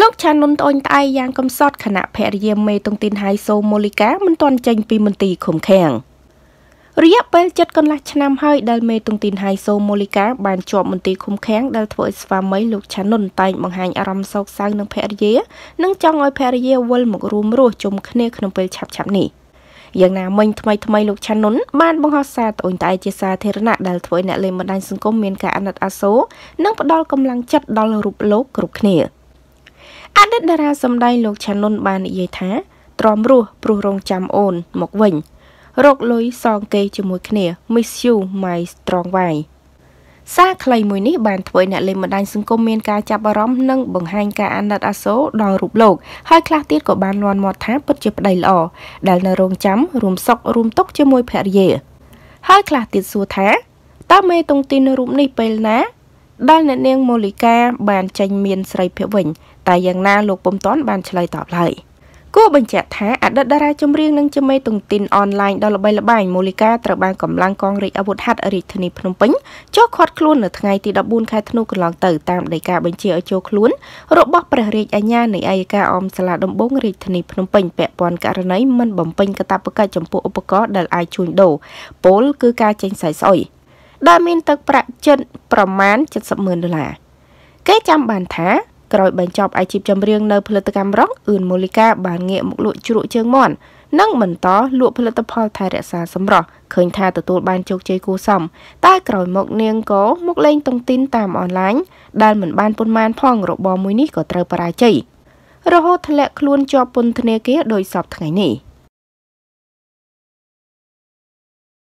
លោកឆានុនត្អូញត្អៃយ៉ាងកំសត់ខណៈភរិយាមេតុងទីនហៃសូម៉ូលីកាមិនទាន់ចេញពីមន្ទីរឃុំឃាំងរយៈពេល7កន្លះឆ្នាំហើយ ដែលមេតុងទីនហៃសូម៉ូលីកាបានជាប់មន្ទីរឃុំឃាំងដែលធ្វើឲ្យស្វាមីលោកឆានុនតែងបង្ហាញអារម្មណ៍សោកសៅនឹងភរិយានិងចង់ឲ្យភរិយាវិលមករួមរស់ជុំគ្នាក្នុងពេលឆាប់ៗនេះយ៉ាងណាមិញថ្មីថ្មីលោកឆានុនបានបង្ហោះសារត្អូញត្អែជាសាធារណៈដែលធ្វើឲ្យអ្នកលេងបណ្ដាញសង្គមមានការអាណិតអាសូរនិងផ្ដល់កម្លាំងចិត្តដល់រូបលោកគ្រប់គ្នា។អតីតតារាសម្ដែងលោកឆានុនបាននិយាយថាទ្រាំរស់ព្រោះរងចាំអូនមកវិញ រកលុយសងគេជាមួយគ្នា Miss You My Strong Way សារខ្លីមួយនេះបានធ្វើឲ្យអ្នកលេងបណ្ដាញសង្គមមានការចាប់អារម្មណ៍និងបង្ហាញការអាណិតអាសូរដល់រូបលោកហើយខ្លះទៀតក៏បានលាន់មាត់ថាពិតជាប្តីល្អដែលនៅរងចាំ រួមសុខរួមទុក្ខជាមួយភរិយា ហើយខ្លះទៀតសួរថាតើមេតុងទីនរូបនេះពេលណាដែលអ្នកនាងម៉ូលីកាបានចេញមានស្រីភាពវិញ តែយ៉ាងណាលោកពុំតាន់បានឆ្លើយតបឡើយគួរបញ្ជាក់ថាអតីតតារាចម្រៀងនិងជាមេតុងទីនអនឡាញដ៏ល្បីល្បាញមូលីកាត្រូវបានកម្លាំងកងរាជអាវុធហត្ថរាជធានីភ្នំពេញចុះឃាត់ខ្លួននៅថ្ងៃទី14ខែធ្នូកន្លងទៅតាមដីកាបញ្ជាឲ្យចូលខ្លួនរបស់ព្រះរាជអាជ្ញានៃអัยការអមសាលាដំបងរាជធានីភ្នំពេញពាក់ព័ន្ធករណីមិនបំពេញកាតព្វកិច្ចចំពោះឧបករណ៍ដែលអាចជួញដូរពលគឺការចេញសាយស្អុយ។ដែលមានទឹក ប្រាក់ចិនប្រមាណ70ម៉ឺនដុល្លារគេចាំបានថាក្រោយបញ្ចប់អាជីពចម្រៀងនៅផលិតកម្មរ៉ុកអឿនមូលីកា បានងាកមកលក់ជ្រក់ជើងមាន់និងបន្តលក់ផលិតផលថែរក្សាសម្រស់ឃើញថាទទួលបានជោគជ័យគួរសមតែក្រោយមកនាងក៏មកលេងតុងទីនតាមអនឡាញដែលមិនបានប៉ុន្មានផងរបរមួយនេះក៏ត្រូវបរាជ័យរហូតធ្លាក់ខ្លួនជាប់ពន្ធនាគារដោយសពថ្ងៃនេះ។